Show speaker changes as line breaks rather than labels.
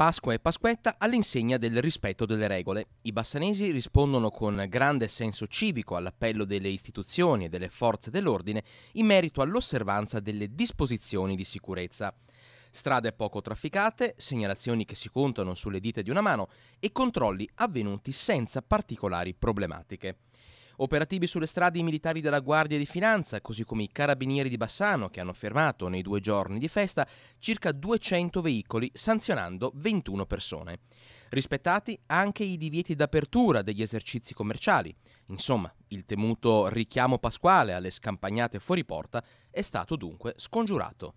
Pasqua e Pasquetta all'insegna del rispetto delle regole. I bassanesi rispondono con grande senso civico all'appello delle istituzioni e delle forze dell'ordine in merito all'osservanza delle disposizioni di sicurezza. Strade poco trafficate, segnalazioni che si contano sulle dita di una mano e controlli avvenuti senza particolari problematiche. Operativi sulle strade i militari della Guardia di Finanza, così come i carabinieri di Bassano, che hanno fermato nei due giorni di festa circa 200 veicoli, sanzionando 21 persone. Rispettati anche i divieti d'apertura degli esercizi commerciali. Insomma, il temuto richiamo pasquale alle scampagnate fuori porta è stato dunque scongiurato.